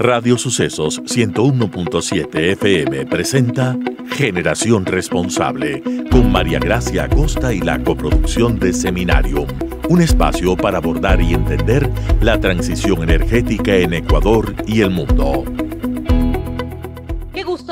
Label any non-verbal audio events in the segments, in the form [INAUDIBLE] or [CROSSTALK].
Radio Sucesos 101.7 FM presenta Generación Responsable con María Gracia Acosta y la coproducción de Seminarium, un espacio para abordar y entender la transición energética en Ecuador y el mundo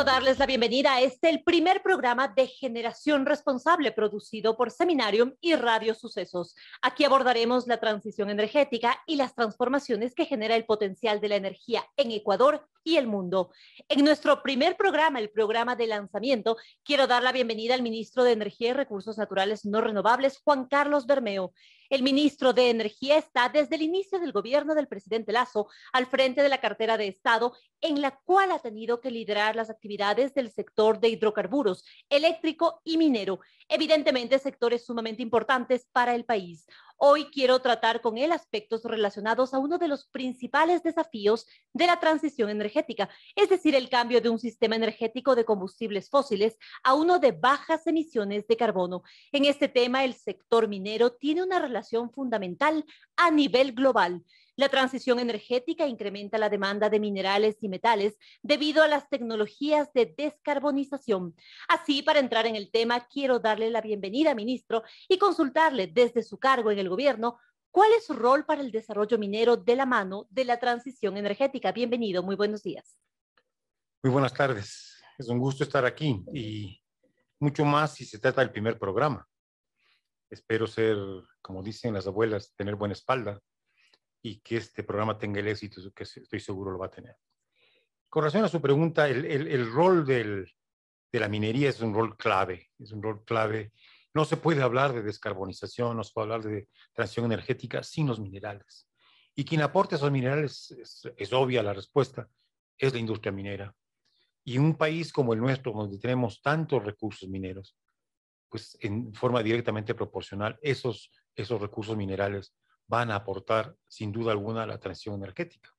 darles la bienvenida a este, el primer programa de Generación Responsable producido por Seminarium y Radio Sucesos. Aquí abordaremos la transición energética y las transformaciones que genera el potencial de la energía en Ecuador y el mundo. En nuestro primer programa, el programa de lanzamiento, quiero dar la bienvenida al ministro de Energía y Recursos Naturales No Renovables, Juan Carlos Bermeo. El ministro de Energía está desde el inicio del gobierno del presidente Lazo al frente de la cartera de Estado, en la cual ha tenido que liderar las actividades del sector de hidrocarburos, eléctrico y minero, evidentemente sectores sumamente importantes para el país. Hoy quiero tratar con él aspectos relacionados a uno de los principales desafíos de la transición energética, es decir, el cambio de un sistema energético de combustibles fósiles a uno de bajas emisiones de carbono. En este tema, el sector minero tiene una relación fundamental a nivel global. La transición energética incrementa la demanda de minerales y metales debido a las tecnologías de descarbonización. Así, para entrar en el tema, quiero darle la bienvenida, ministro, y consultarle desde su cargo en el gobierno ¿Cuál es su rol para el desarrollo minero de la mano de la transición energética? Bienvenido, muy buenos días. Muy buenas tardes. Es un gusto estar aquí y mucho más si se trata del primer programa. Espero ser, como dicen las abuelas, tener buena espalda y que este programa tenga el éxito que estoy seguro lo va a tener. Con relación a su pregunta, el, el, el rol del, de la minería es un rol clave, es un rol clave. No se puede hablar de descarbonización, no se puede hablar de transición energética sin los minerales. Y quien aporte esos minerales, es, es obvia la respuesta, es la industria minera. Y un país como el nuestro, donde tenemos tantos recursos mineros, pues en forma directamente proporcional, esos, esos recursos minerales van a aportar sin duda alguna a la transición energética.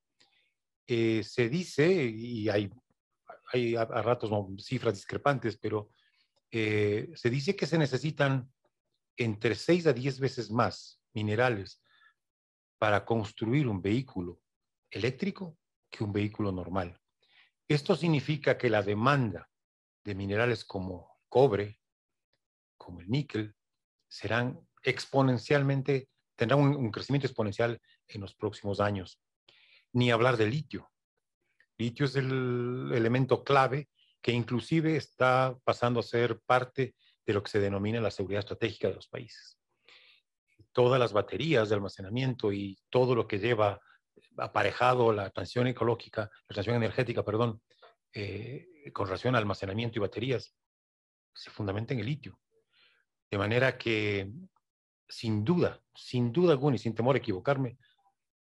Eh, se dice, y hay, a, ratos cifras discrepantes, pero eh, se dice que se necesitan entre 6 a 10 veces más minerales para construir un vehículo eléctrico que un vehículo normal. Esto significa que la demanda de minerales como cobre, como el níquel, serán exponencialmente tendrá un, crecimiento exponencial en los próximos años. Ni hablar del litio. Litio es el elemento clave que inclusive está pasando a ser parte de lo que se denomina la seguridad estratégica de los países. Todas las baterías de almacenamiento y todo lo que lleva aparejado la transición ecológica, la transición energética, perdón, eh, con relación a almacenamiento y baterías, se fundamenta en el litio. De manera que sin duda, sin duda alguna y sin temor a equivocarme,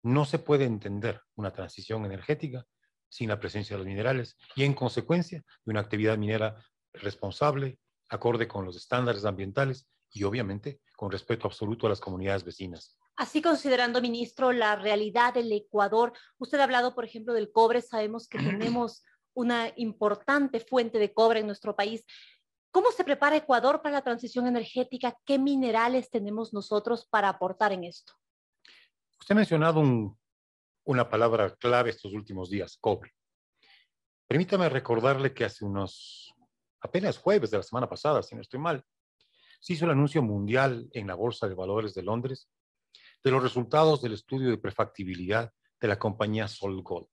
no se puede entender una transición energética sin la presencia de los minerales y en consecuencia de una actividad minera responsable, acorde con los estándares ambientales y obviamente con respeto absoluto a las comunidades vecinas. Así considerando, ministro, la realidad del Ecuador, usted ha hablado, por ejemplo, del cobre, sabemos que [CLEARS THROAT] tenemos una importante fuente de cobre en nuestro país. ¿Cómo se prepara Ecuador para la transición energética? ¿Qué minerales tenemos nosotros para aportar en esto? Usted ha mencionado una palabra clave estos últimos días, cobre. Permítame recordarle que hace unos, apenas jueves de la semana pasada, si no estoy mal, se hizo el anuncio mundial en la Bolsa de Valores de Londres de los resultados del estudio de prefactibilidad de la compañía Solgold.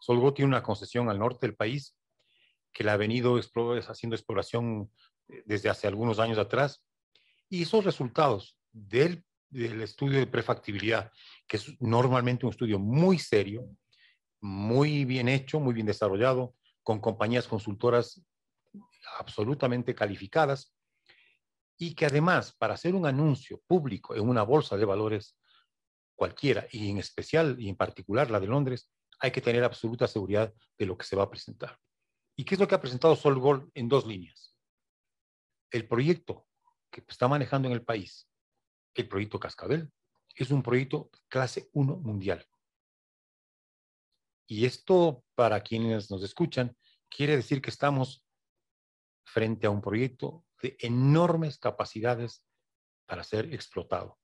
Solgold tiene una concesión al norte del país que la ha venido haciendo exploración eh, desde hace algunos años atrás. Y esos resultados del, del estudio de prefactibilidad, que es normalmente un estudio muy serio, muy bien hecho, muy bien desarrollado, con compañías consultoras absolutamente calificadas, y que además para hacer un anuncio público en una bolsa de valores cualquiera, y en especial y en particular la de Londres, hay que tener absoluta seguridad de lo que se va a presentar. ¿Y qué es lo que ha presentado Sol en dos líneas? El proyecto que está manejando en el país, el proyecto Cascabel, es un proyecto clase 1 mundial. Y esto, para quienes nos escuchan, quiere decir que estamos frente a un proyecto de enormes capacidades para ser explotado.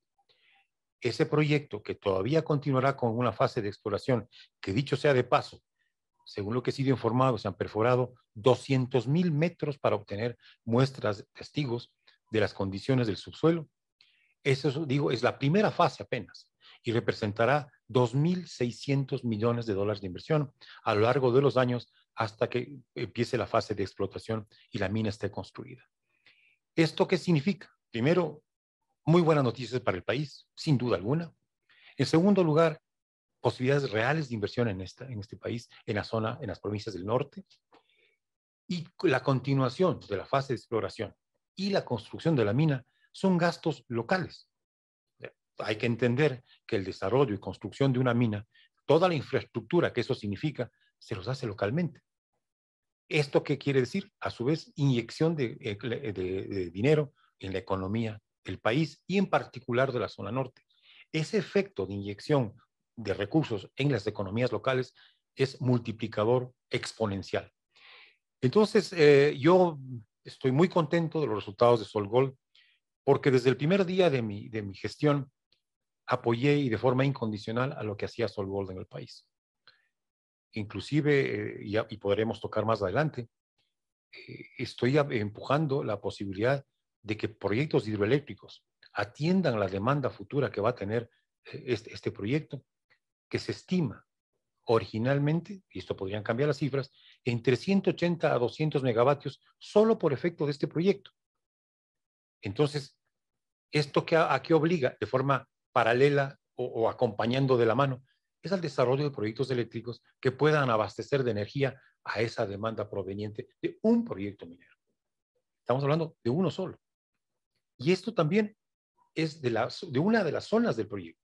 Ese proyecto que todavía continuará con una fase de exploración, que dicho sea de paso, según lo que he sido informado, se han perforado 200 mil metros para obtener muestras testigos de las condiciones del subsuelo. Eso, digo, es la primera fase apenas y representará 2.600 millones de dólares de inversión a lo largo de los años hasta que empiece la fase de explotación y la mina esté construida. ¿Esto qué significa? Primero, muy buenas noticias para el país, sin duda alguna. En segundo lugar, posibilidades reales de inversión en, en este país, en la zona, en las provincias del norte, y la continuación de la fase de exploración y la construcción de la mina son gastos locales. Eh, hay que entender que el desarrollo y construcción de una mina, toda la infraestructura que eso significa, se los hace localmente. ¿Esto qué quiere decir? A su vez, inyección de, eh, eh, de dinero en la economía del país y en particular de la zona norte. Ese efecto de inyección de recursos en las economías locales es multiplicador exponencial. Entonces, eh, yo estoy muy contento de los resultados de SolGold porque desde el primer día de mi, gestión apoyé y de forma incondicional a lo que hacía SolGold en el país. Inclusive, eh, y, podremos tocar más adelante, eh, estoy empujando la posibilidad de que proyectos hidroeléctricos atiendan la demanda futura que va a tener este, este proyecto que se estima originalmente, y esto podrían cambiar las cifras, entre 180 a 200 megavatios solo por efecto de este proyecto. Entonces, ¿esto que a, qué obliga de forma paralela o, acompañando de la mano? Es al desarrollo de proyectos eléctricos que puedan abastecer de energía a esa demanda proveniente de un proyecto minero. Estamos hablando de uno solo. Y esto también es de una de las zonas del proyecto.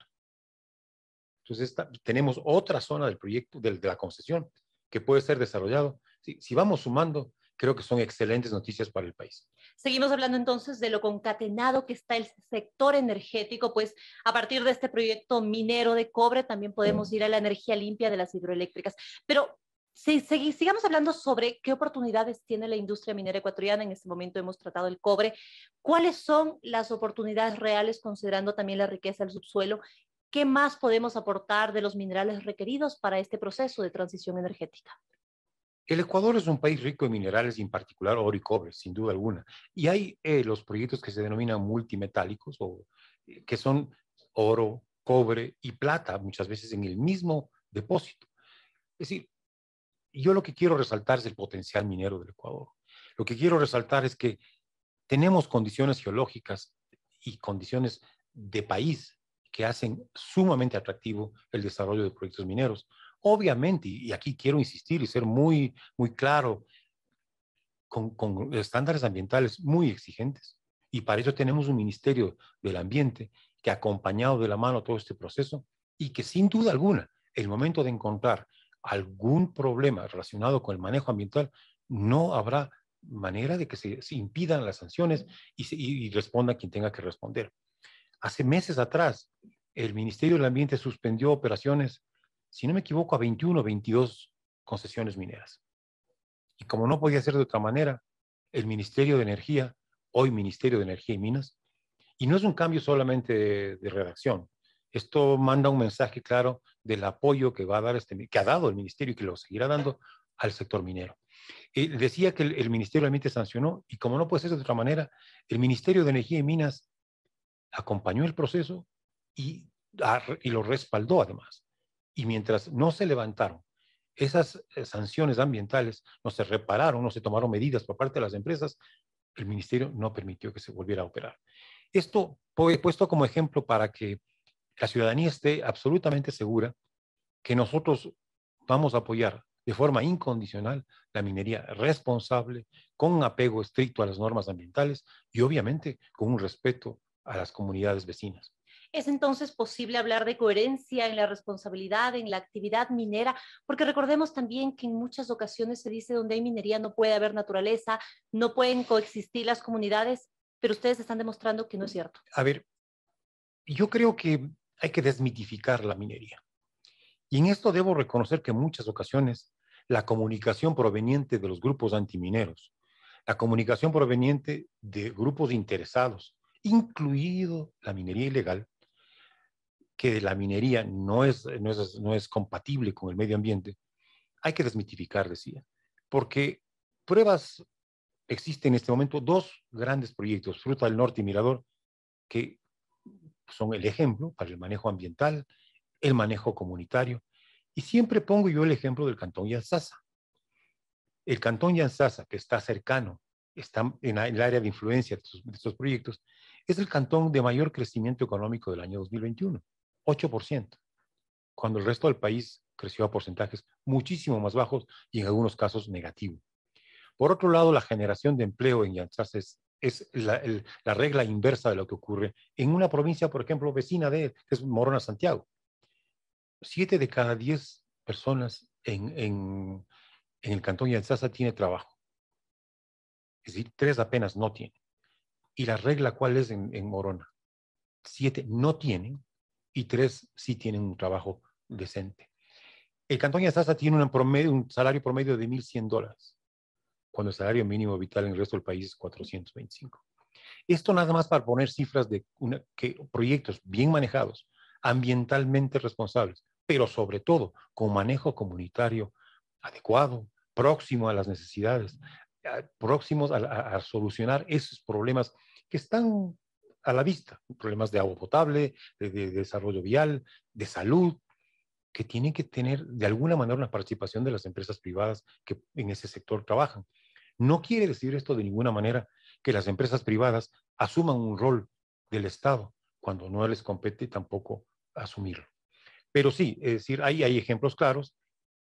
Entonces, tenemos otra zona del proyecto, de, la concesión, que puede ser desarrollado. Si, vamos sumando, creo que son excelentes noticias para el país. Seguimos hablando entonces de lo concatenado que está el sector energético, pues a partir de este proyecto minero de cobre también podemos ir a la energía limpia de las hidroeléctricas. Pero si, sigamos hablando sobre qué oportunidades tiene la industria minera ecuatoriana. En este momento hemos tratado el cobre. ¿Cuáles son las oportunidades reales considerando también la riqueza del subsuelo ¿Qué más podemos aportar de los minerales requeridos para este proceso de transición energética? El Ecuador es un país rico en minerales, en particular oro y cobre, sin duda alguna. Y hay eh, los proyectos que se denominan multimetálicos, o, eh, que son oro, cobre y plata, muchas veces en el mismo depósito. Es decir, yo lo que quiero resaltar es el potencial minero del Ecuador. Lo que quiero resaltar es que tenemos condiciones geológicas y condiciones de país que hacen sumamente atractivo el desarrollo de proyectos mineros. Obviamente, y aquí quiero insistir y ser muy, muy claro, con, estándares ambientales muy exigentes. Y para ello tenemos un Ministerio del Ambiente que ha acompañado de la mano todo este proceso y que sin duda alguna, el momento de encontrar algún problema relacionado con el manejo ambiental, no habrá manera de que se, impidan las sanciones y responda quien tenga que responder. Hace meses atrás, el Ministerio del Ambiente suspendió operaciones, si no me equivoco, a 21 o 22 concesiones mineras. Y como no podía ser de otra manera, el Ministerio de Energía, hoy Ministerio de Energía y Minas, y no es un cambio solamente de, redacción, esto manda un mensaje claro del apoyo que va a dar este, que ha dado el ministerio y que lo seguirá dando al sector minero. Eh, decía que el, Ministerio del Ambiente sancionó y como no puede ser de otra manera, el Ministerio de Energía y Minas acompañó el proceso y, y lo respaldó además. Y mientras no se levantaron esas eh, sanciones ambientales, no se repararon, no se tomaron medidas por parte de las empresas, el ministerio no permitió que se volviera a operar. Esto he puesto como ejemplo para que la ciudadanía esté absolutamente segura que nosotros vamos a apoyar de forma incondicional la minería responsable, con apego estricto a las normas ambientales y obviamente con un respeto a las comunidades vecinas. ¿Es entonces posible hablar de coherencia en la responsabilidad, en la actividad minera? Porque recordemos también que en muchas ocasiones se dice donde hay minería no puede haber naturaleza, no pueden coexistir las comunidades, pero ustedes están demostrando que no es cierto. A ver, yo creo que hay que desmitificar la minería. Y en esto debo reconocer que en muchas ocasiones la comunicación proveniente de los grupos antimineros, la comunicación proveniente de grupos interesados, incluido la minería ilegal, que la minería no es, no es, no es compatible con el medio ambiente, hay que desmitificar, decía, porque pruebas existen en este momento dos grandes proyectos, Fruta del Norte y Mirador, que son el ejemplo para el manejo ambiental, el manejo comunitario. Y siempre pongo yo el ejemplo del Cantón Yansasa. El Cantón Yansasa, que está cercano, está en el área de influencia de estos proyectos, es el cantón de mayor crecimiento económico del año 2021, 8%, cuando el resto del país creció a porcentajes muchísimo más bajos y en algunos casos negativos. Por otro lado, la generación de empleo en Yantzaza es, la, regla inversa de lo que ocurre en una provincia, por ejemplo, vecina de, Morona, Santiago. Siete de cada diez personas en, el cantón Yantzaza tiene trabajo. Es decir, tres apenas no tienen. ¿Y la regla cuál es en, Morona? Siete no tienen y tres sí tienen un trabajo decente. El cantón Sasa tiene un, promedio, un salario promedio de 1.100 dólares, cuando el salario mínimo vital en el resto del país es 425. Esto nada más para poner cifras de que, proyectos bien manejados, ambientalmente responsables, pero sobre todo con manejo comunitario adecuado, próximo a las necesidades, próximos a, solucionar esos problemas que están a la vista, problemas de agua potable, de, desarrollo vial, de salud, que tienen que tener de alguna manera una participación de las empresas privadas que en ese sector trabajan. No quiere decir esto de ninguna manera que las empresas privadas asuman un rol del Estado cuando no les compete tampoco asumirlo. Pero sí, es decir, ahí hay ejemplos claros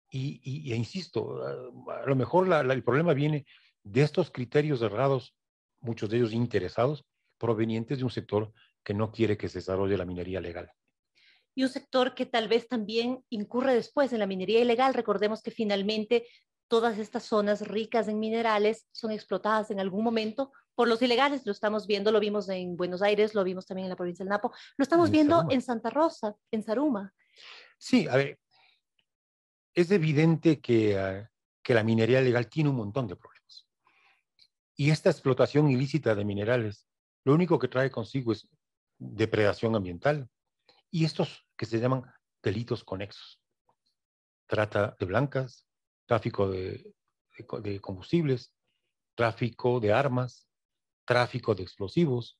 y, e insisto, a lo mejor el problema viene de estos criterios errados, muchos de ellos interesados, provenientes de un sector que no quiere que se desarrolle la minería legal. Y un sector que tal vez también incurre después en la minería ilegal. Recordemos que finalmente todas estas zonas ricas en minerales son explotadas en algún momento por los ilegales. Lo estamos viendo, lo vimos en Buenos Aires, lo vimos también en la provincia del Napo, lo estamos viendo en Santa Rosa, en Saruma. Sí, a ver, es evidente que, ah, que la minería legal tiene un montón de problemas. Y esta explotación ilícita de minerales, lo único que trae consigo es depredación ambiental y estos que se llaman delitos conexos. Trata de blancas, tráfico de, combustibles, tráfico de armas, tráfico de explosivos,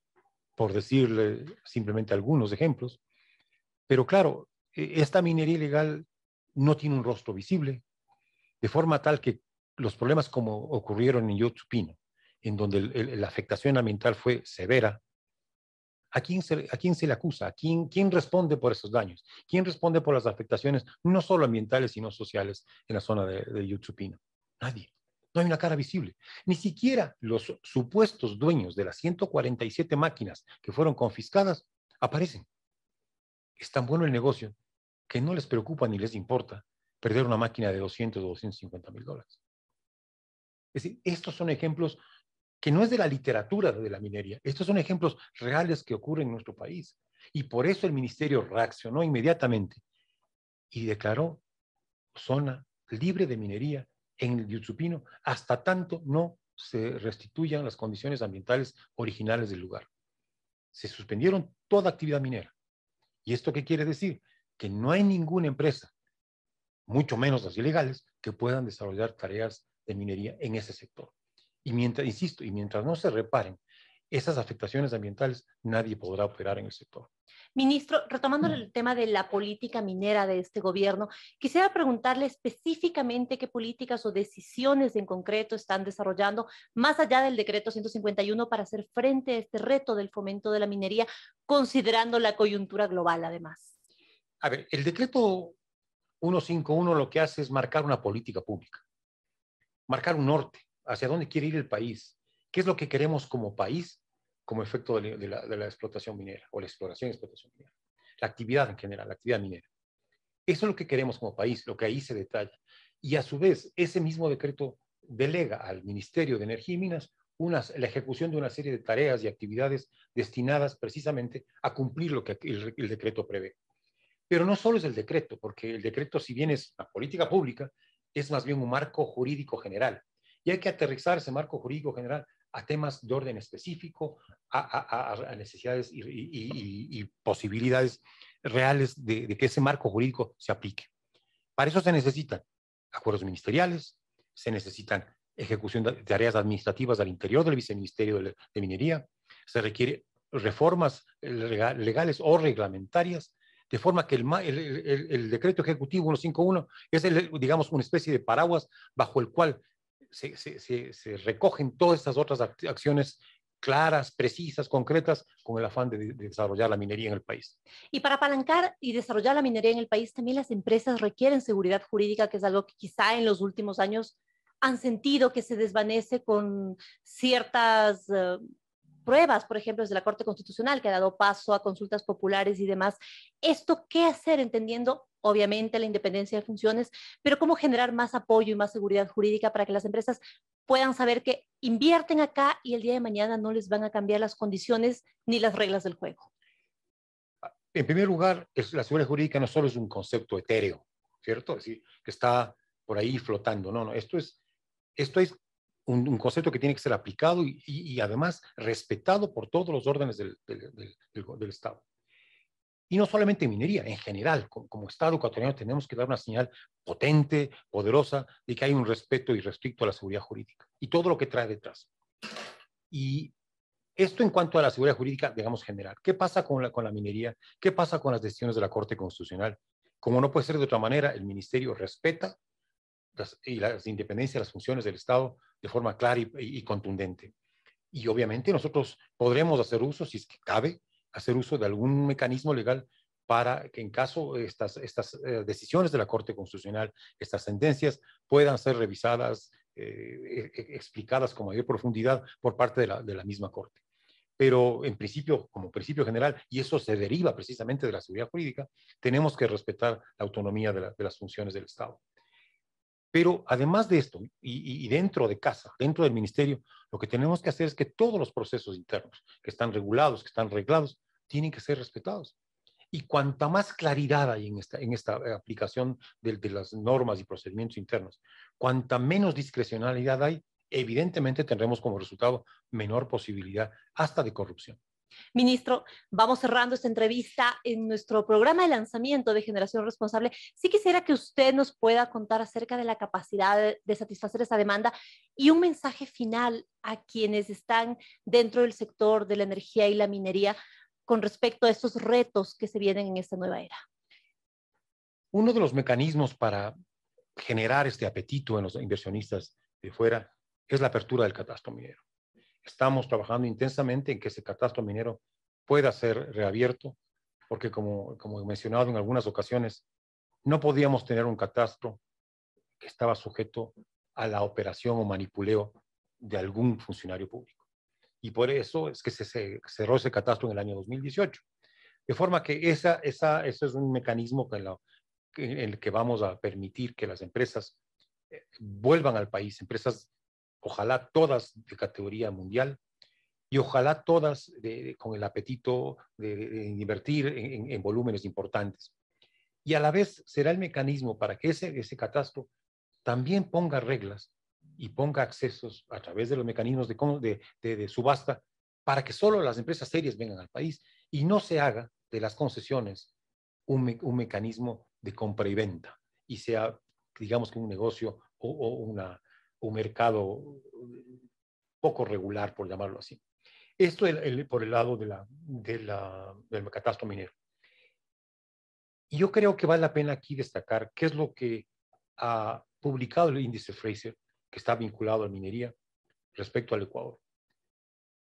por decirle simplemente algunos ejemplos. Pero claro, e, esta minería ilegal no tiene un rostro visible, de forma tal que los problemas como ocurrieron en Yotupino, en donde la afectación ambiental fue severa, ¿a quién se, a quién se le acusa? ¿A quién, quién responde por esos daños? ¿Quién responde por las afectaciones, no solo ambientales, sino sociales, en la zona de, de Nadie. No hay una cara visible. Ni siquiera los supuestos dueños de las 147 máquinas que fueron confiscadas aparecen. Es tan bueno el negocio que no les preocupa ni les importa perder una máquina de 200 o 250 mil dólares. Es decir, estos son ejemplos que no es de la literatura de la minería. Estos son ejemplos reales que ocurren en nuestro país. Y por eso el ministerio reaccionó inmediatamente y declaró zona libre de minería en el Yutsupino hasta tanto no se restituyan las condiciones ambientales originales del lugar. Se suspendieron toda actividad minera. ¿Y esto qué quiere decir? Que no hay ninguna empresa, mucho menos las ilegales, que puedan desarrollar tareas de minería en ese sector. Y mientras, insisto, y mientras no se reparen esas afectaciones ambientales, nadie podrá operar en el sector. Ministro, retomando el tema de la política minera de este gobierno, quisiera preguntarle específicamente qué políticas o decisiones en concreto están desarrollando más allá del decreto 151 para hacer frente a este reto del fomento de la minería, considerando la coyuntura global además. A ver, el decreto 151 lo que hace es marcar una política pública, marcar un norte hacia dónde quiere ir el país, qué es lo que queremos como país como efecto de la, explotación minera o la exploración y explotación minera, la actividad en general, la actividad minera. Eso es lo que queremos como país, lo que ahí se detalla. Y a su vez, ese mismo decreto delega al Ministerio de Energía y Minas la ejecución de una serie de tareas y actividades destinadas precisamente a cumplir lo que el, el, decreto prevé. Pero no solo es el decreto, porque el decreto, si bien es una política pública, es más bien un marco jurídico general y hay que aterrizar ese marco jurídico general a temas de orden específico, a, necesidades y, posibilidades reales de, que ese marco jurídico se aplique. Para eso se necesitan acuerdos ministeriales, se necesitan ejecución de tareas administrativas al interior del viceministerio de minería, se requiere reformas legales o reglamentarias, de forma que el, el decreto ejecutivo 151 es, digamos, una especie de paraguas bajo el cual se, recogen todas estas otras acciones claras, precisas, concretas, con el afán de, desarrollar la minería en el país. Y para apalancar y desarrollar la minería en el país, también las empresas requieren seguridad jurídica, que es algo que quizá en los últimos años han sentido que se desvanece con ciertas eh, pruebas, por ejemplo, desde la Corte Constitucional, que ha dado paso a consultas populares y demás. ¿Esto qué hacer entendiendo obviamente la independencia de funciones, pero cómo generar más apoyo y más seguridad jurídica para que las empresas puedan saber que invierten acá y el día de mañana no les van a cambiar las condiciones ni las reglas del juego. En primer lugar, la seguridad jurídica no solo es un concepto etéreo, ¿cierto? Es decir, que está por ahí flotando. No, no, esto es, esto es un, concepto que tiene que ser aplicado y, además respetado por todos los órdenes del Estado. Y no solamente minería, en general, como, Estado ecuatoriano tenemos que dar una señal potente, poderosa, de que hay un respeto y irrestricto a la seguridad jurídica y todo lo que trae detrás. Y esto en cuanto a la seguridad jurídica, digamos, general. ¿Qué pasa con la, con la minería? ¿Qué pasa con las decisiones de la Corte Constitucional? Como no puede ser de otra manera, el Ministerio respeta las, independencias, las funciones del Estado de forma clara y contundente. Y obviamente nosotros podremos hacer uso, si es que cabe, hacer uso de algún mecanismo legal para que en caso estas, estas eh, decisiones de la Corte Constitucional, estas sentencias, puedan ser revisadas, eh, e, e, explicadas con mayor profundidad por parte de la, de la misma Corte. Pero en principio, como principio general, y eso se deriva precisamente de la seguridad jurídica, tenemos que respetar la autonomía de, las funciones del Estado. Pero además de esto, y, y, dentro de casa, dentro del ministerio, lo que tenemos que hacer es que todos los procesos internos que están regulados, que están reglados, tienen que ser respetados. Y cuanta más claridad hay en esta, en esta eh, aplicación de, las normas y procedimientos internos, cuanta menos discrecionalidad hay, evidentemente tendremos como resultado menor posibilidad hasta de corrupción. Ministro, vamos cerrando esta entrevista en nuestro programa de lanzamiento de Generación Responsable. Sí quisiera que usted nos pueda contar acerca de la capacidad de satisfacer esa demanda y un mensaje final a quienes están dentro del sector de la energía y la minería con respecto a esos retos que se vienen en esta nueva era? Uno de los mecanismos para generar este apetito en los inversionistas de fuera es la apertura del catastro minero. Estamos trabajando intensamente en que ese catastro minero pueda ser reabierto, porque como, como he mencionado en algunas ocasiones, no podíamos tener un catastro que estaba sujeto a la operación o manipuleo de algún funcionario público y por eso es que se, cerró ese catastro en el año 2018. De forma que esa, ese es un mecanismo que en el que vamos a permitir que las empresas eh, vuelvan al país, empresas, ojalá todas de categoría mundial, y ojalá todas con el apetito de, invertir en, en, volúmenes importantes. Y a la vez será el mecanismo para que ese, ese catastro también ponga reglas y ponga accesos a través de los mecanismos de, de, subasta para que solo las empresas serias vengan al país y no se haga de las concesiones un, mecanismo de compra y venta y sea, digamos que un negocio o, una, un mercado poco regular, por llamarlo así. Esto por el lado de la, del catastro minero. Y yo creo que vale la pena aquí destacar qué es lo que ha publicado el índice Fraser que está vinculado a minería respecto al Ecuador.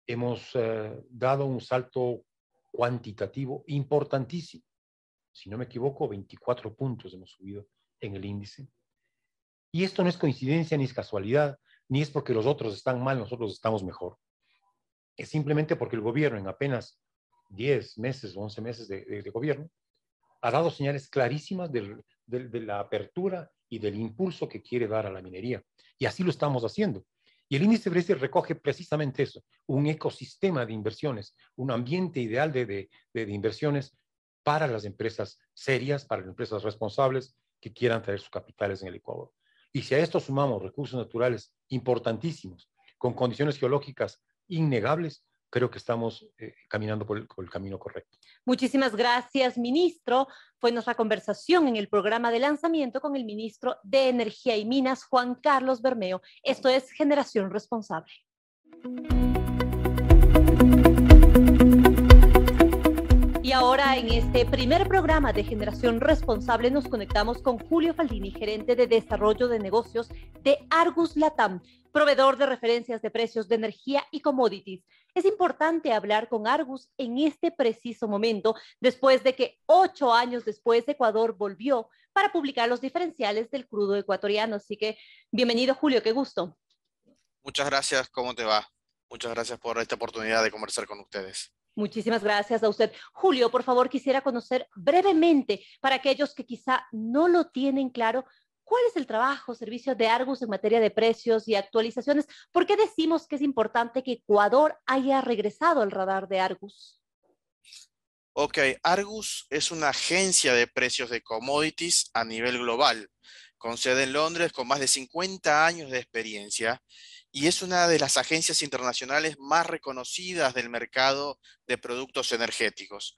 Hemos eh, dado un salto cuantitativo importantísimo. Si no me equivoco, 24 puntos hemos subido en el índice. Y esto no es coincidencia ni es casualidad, ni es porque los otros están mal, nosotros estamos mejor. Es simplemente porque el gobierno en apenas 10 meses o 11 meses de, gobierno ha dado señales clarísimas de, de la apertura y del impulso que quiere dar a la minería. Y así lo estamos haciendo. Y el índice Brescia recoge precisamente eso, un ecosistema de inversiones, un ambiente ideal de inversiones para las empresas serias, para las empresas responsables que quieran traer sus capitales en el Ecuador. Y si a esto sumamos recursos naturales importantísimos, con condiciones geológicas innegables, Espero que estamos eh, caminando por el, camino correcto. Muchísimas gracias, ministro. Fue nuestra conversación en el programa de lanzamiento con el ministro de Energía y Minas, Juan Carlos Bermeo. Esto es Generación Responsable. ahora en este primer programa de Generación Responsable nos conectamos con Julio Faldini, gerente de desarrollo de negocios de Argus Latam, proveedor de referencias de precios de energía y commodities. Es importante hablar con Argus en este preciso momento, después de que ocho años después Ecuador volvió para publicar los diferenciales del crudo ecuatoriano. Así que bienvenido Julio, qué gusto. Muchas gracias, ¿cómo te va? Muchas gracias por esta oportunidad de conversar con ustedes. Muchísimas gracias a usted. Julio, por favor, quisiera conocer brevemente, para aquellos que quizá no lo tienen claro, cuál es el trabajo, servicio de Argus en materia de precios y actualizaciones. ¿Por qué decimos que es importante que Ecuador haya regresado al radar de Argus? Ok, Argus es una agencia de precios de commodities a nivel global, con sede en Londres, con más de 50 años de experiencia y es una de las agencias internacionales más reconocidas del mercado de productos energéticos.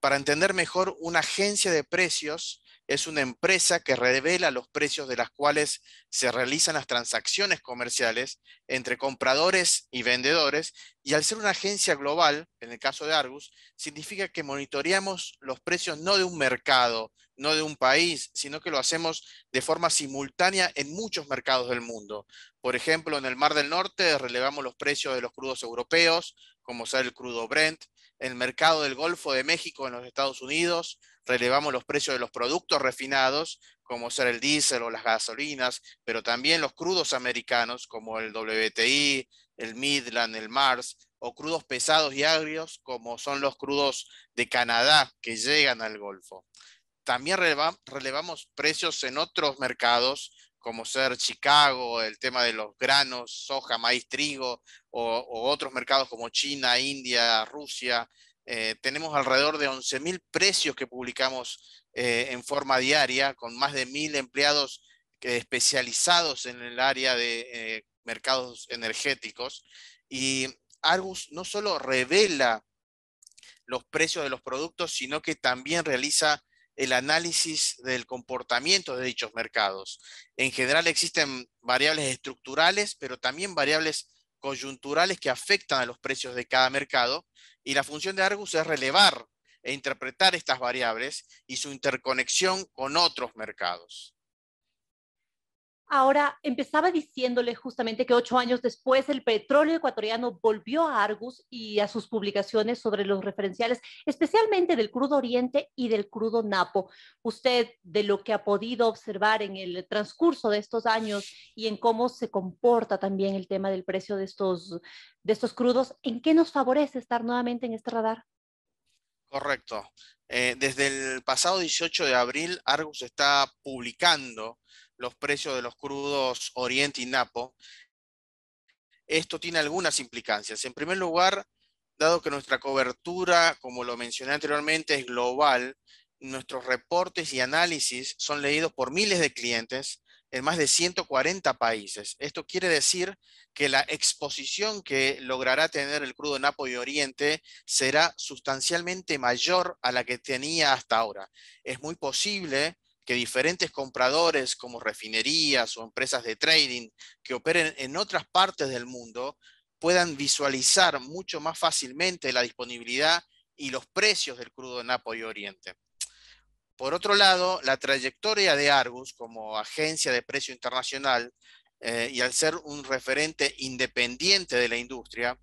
Para entender mejor una agencia de precios, es una empresa que revela los precios de las cuales se realizan las transacciones comerciales entre compradores y vendedores, y al ser una agencia global, en el caso de Argus, significa que monitoreamos los precios no de un mercado, no de un país, sino que lo hacemos de forma simultánea en muchos mercados del mundo. Por ejemplo, en el Mar del Norte relevamos los precios de los crudos europeos, como sea el crudo Brent, el mercado del Golfo de México en los Estados Unidos, relevamos los precios de los productos refinados, como ser el diésel o las gasolinas, pero también los crudos americanos, como el WTI, el Midland, el Mars, o crudos pesados y agrios, como son los crudos de Canadá que llegan al Golfo. También relevamos precios en otros mercados, como ser Chicago, el tema de los granos, soja, maíz, trigo, o, otros mercados como China, India, Rusia. Eh, tenemos alrededor de 11.000 precios que publicamos eh, en forma diaria, con más de 1.000 empleados especializados en el área de eh, mercados energéticos. Y Argus no solo revela los precios de los productos, sino que también realiza el análisis del comportamiento de dichos mercados. En general existen variables estructurales, pero también variables coyunturales que afectan a los precios de cada mercado y la función de Argus es relevar e interpretar estas variables y su interconexión con otros mercados. Ahora, empezaba diciéndole justamente que ocho años después el petróleo ecuatoriano volvió a Argus y a sus publicaciones sobre los referenciales, especialmente del crudo oriente y del crudo napo. Usted, de lo que ha podido observar en el transcurso de estos años y en cómo se comporta también el tema del precio de estos, de estos crudos, ¿en qué nos favorece estar nuevamente en este radar? Correcto. Eh, desde el pasado 18 de abril, Argus está publicando los precios de los crudos Oriente y Napo, esto tiene algunas implicancias. En primer lugar, dado que nuestra cobertura, como lo mencioné anteriormente, es global, nuestros reportes y análisis son leídos por miles de clientes en más de 140 países. Esto quiere decir que la exposición que logrará tener el crudo Napo y Oriente será sustancialmente mayor a la que tenía hasta ahora. Es muy posible que diferentes compradores como refinerías o empresas de trading que operen en otras partes del mundo puedan visualizar mucho más fácilmente la disponibilidad y los precios del crudo en Napo y Oriente. Por otro lado, la trayectoria de Argus como agencia de precio internacional eh, y al ser un referente independiente de la industria,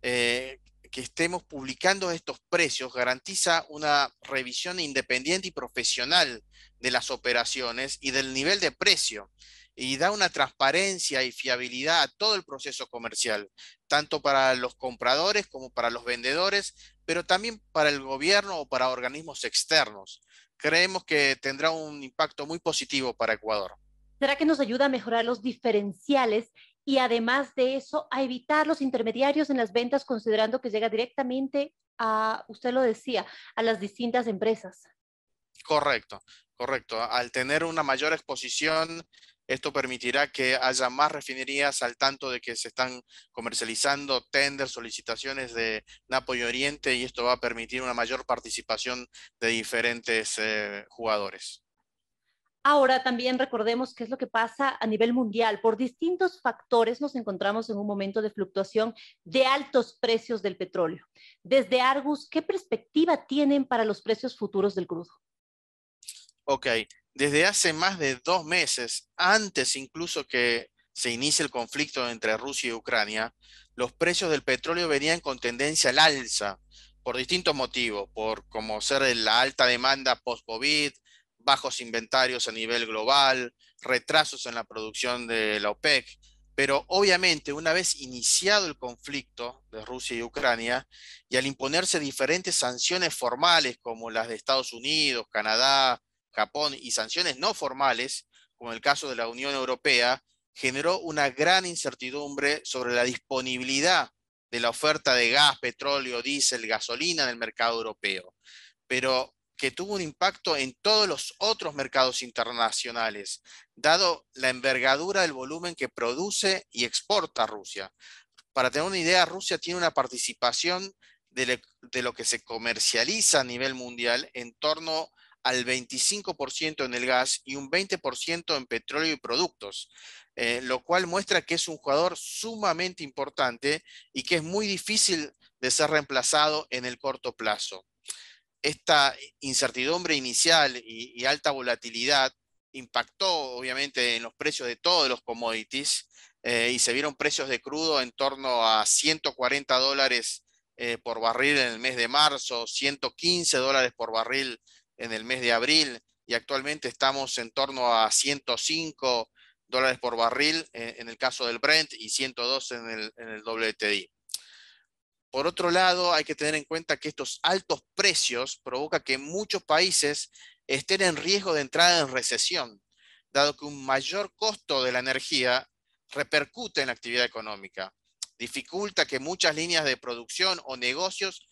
eh, que estemos publicando estos precios garantiza una revisión independiente y profesional de las operaciones y del nivel de precio y da una transparencia y fiabilidad a todo el proceso comercial, tanto para los compradores como para los vendedores, pero también para el gobierno o para organismos externos. Creemos que tendrá un impacto muy positivo para Ecuador. ¿Será que nos ayuda a mejorar los diferenciales y además de eso, a evitar los intermediarios en las ventas, considerando que llega directamente a, usted lo decía, a las distintas empresas. Correcto, correcto. Al tener una mayor exposición, esto permitirá que haya más refinerías al tanto de que se están comercializando tenders, solicitaciones de Napo y Oriente, y esto va a permitir una mayor participación de diferentes eh, jugadores. Ahora también recordemos qué es lo que pasa a nivel mundial. Por distintos factores nos encontramos en un momento de fluctuación de altos precios del petróleo. Desde Argus, ¿qué perspectiva tienen para los precios futuros del crudo? Ok, desde hace más de dos meses, antes incluso que se inicie el conflicto entre Rusia y Ucrania, los precios del petróleo venían con tendencia al alza por distintos motivos, por como ser la alta demanda post-COVID, bajos inventarios a nivel global, retrasos en la producción de la OPEC, pero obviamente una vez iniciado el conflicto de Rusia y Ucrania, y al imponerse diferentes sanciones formales como las de Estados Unidos, Canadá, Japón, y sanciones no formales, como el caso de la Unión Europea, generó una gran incertidumbre sobre la disponibilidad de la oferta de gas, petróleo, diésel, gasolina en el mercado europeo. Pero que tuvo un impacto en todos los otros mercados internacionales, dado la envergadura del volumen que produce y exporta Rusia. Para tener una idea, Rusia tiene una participación de, lo que se comercializa a nivel mundial en torno al 25% en el gas y un 20% en petróleo y productos, eh, lo cual muestra que es un jugador sumamente importante y que es muy difícil de ser reemplazado en el corto plazo esta incertidumbre inicial y, alta volatilidad impactó obviamente en los precios de todos los commodities eh, y se vieron precios de crudo en torno a 140 dólares eh, por barril en el mes de marzo, 115 dólares por barril en el mes de abril y actualmente estamos en torno a 105 dólares por barril eh, en, el caso del Brent y 102 en el, en el WTI. Por otro lado, hay que tener en cuenta que estos altos precios provoca que muchos países estén en riesgo de entrar en recesión, dado que un mayor costo de la energía repercute en la actividad económica, dificulta que muchas líneas de producción o negocios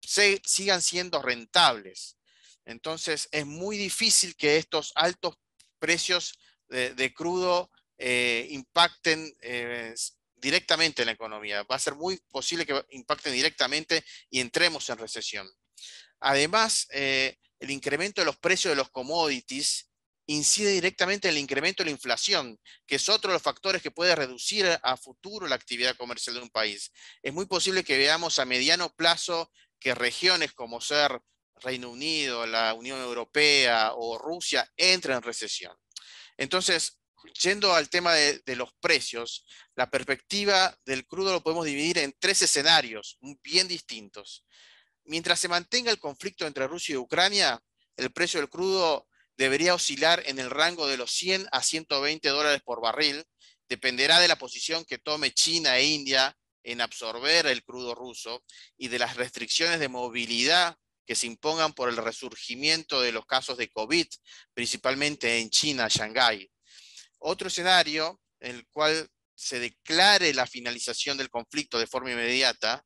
se, sigan siendo rentables. Entonces, es muy difícil que estos altos precios de, crudo eh, impacten eh, directamente en la economía. Va a ser muy posible que impacten directamente y entremos en recesión. Además, eh, el incremento de los precios de los commodities incide directamente en el incremento de la inflación, que es otro de los factores que puede reducir a futuro la actividad comercial de un país. Es muy posible que veamos a mediano plazo que regiones como ser Reino Unido, la Unión Europea o Rusia entren en recesión. Entonces, yendo al tema de, los precios, la perspectiva del crudo lo podemos dividir en tres escenarios bien distintos. Mientras se mantenga el conflicto entre Rusia y Ucrania, el precio del crudo debería oscilar en el rango de los 100 a 120 dólares por barril. Dependerá de la posición que tome China e India en absorber el crudo ruso y de las restricciones de movilidad que se impongan por el resurgimiento de los casos de COVID, principalmente en China, Shanghái. Otro escenario en el cual se declare la finalización del conflicto de forma inmediata,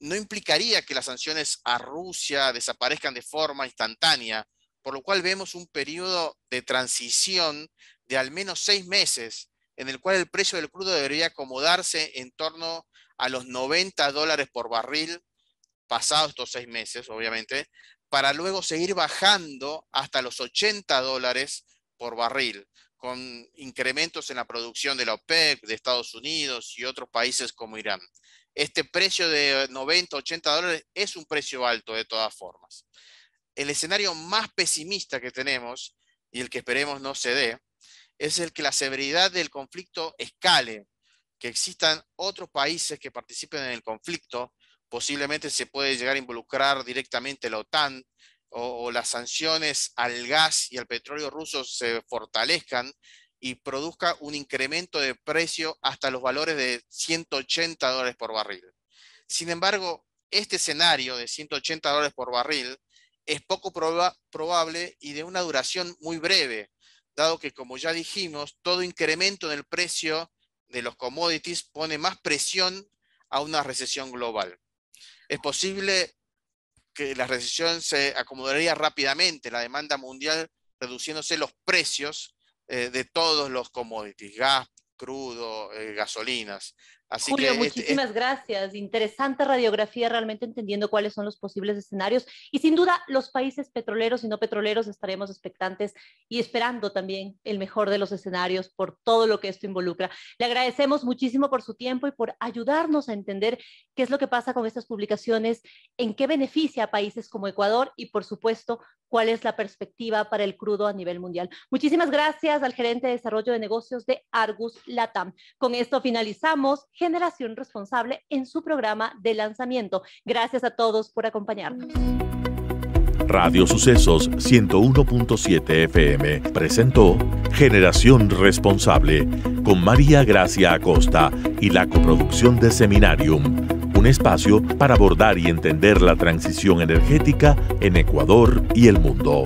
no implicaría que las sanciones a Rusia desaparezcan de forma instantánea, por lo cual vemos un periodo de transición de al menos seis meses, en el cual el precio del crudo debería acomodarse en torno a los 90 dólares por barril, pasados estos seis meses, obviamente, para luego seguir bajando hasta los 80 dólares por barril con incrementos en la producción de la OPEC, de Estados Unidos y otros países como Irán. Este precio de 90, 80 dólares es un precio alto de todas formas. El escenario más pesimista que tenemos y el que esperemos no se dé es el que la severidad del conflicto escale, que existan otros países que participen en el conflicto, posiblemente se puede llegar a involucrar directamente la OTAN o, las sanciones al gas y al petróleo ruso se fortalezcan y produzca un incremento de precio hasta los valores de 180 dólares por barril. Sin embargo, este escenario de 180 dólares por barril es poco probable y de una duración muy breve, dado que, como ya dijimos, todo incremento en el precio de los commodities pone más presión a una recesión global. Es posible que la recesión se acomodaría rápidamente, la demanda mundial reduciéndose los precios eh, de todos los commodities, gas, crudo, eh, gasolinas, Así Julio, este, muchísimas gracias. Interesante radiografía, realmente entendiendo cuáles son los posibles escenarios. Y sin duda, los países petroleros y no petroleros estaremos expectantes y esperando también el mejor de los escenarios por todo lo que esto involucra. Le agradecemos muchísimo por su tiempo y por ayudarnos a entender qué es lo que pasa con estas publicaciones, en qué beneficia a países como Ecuador y, por supuesto, cuál es la perspectiva para el crudo a nivel mundial. Muchísimas gracias al gerente de desarrollo de negocios de Argus Latam. Con esto finalizamos. Generación Responsable en su programa de lanzamiento. Gracias a todos por acompañarnos. Radio Sucesos 101.7 FM presentó Generación Responsable con María Gracia Acosta y la coproducción de Seminarium, un espacio para abordar y entender la transición energética en Ecuador y el mundo.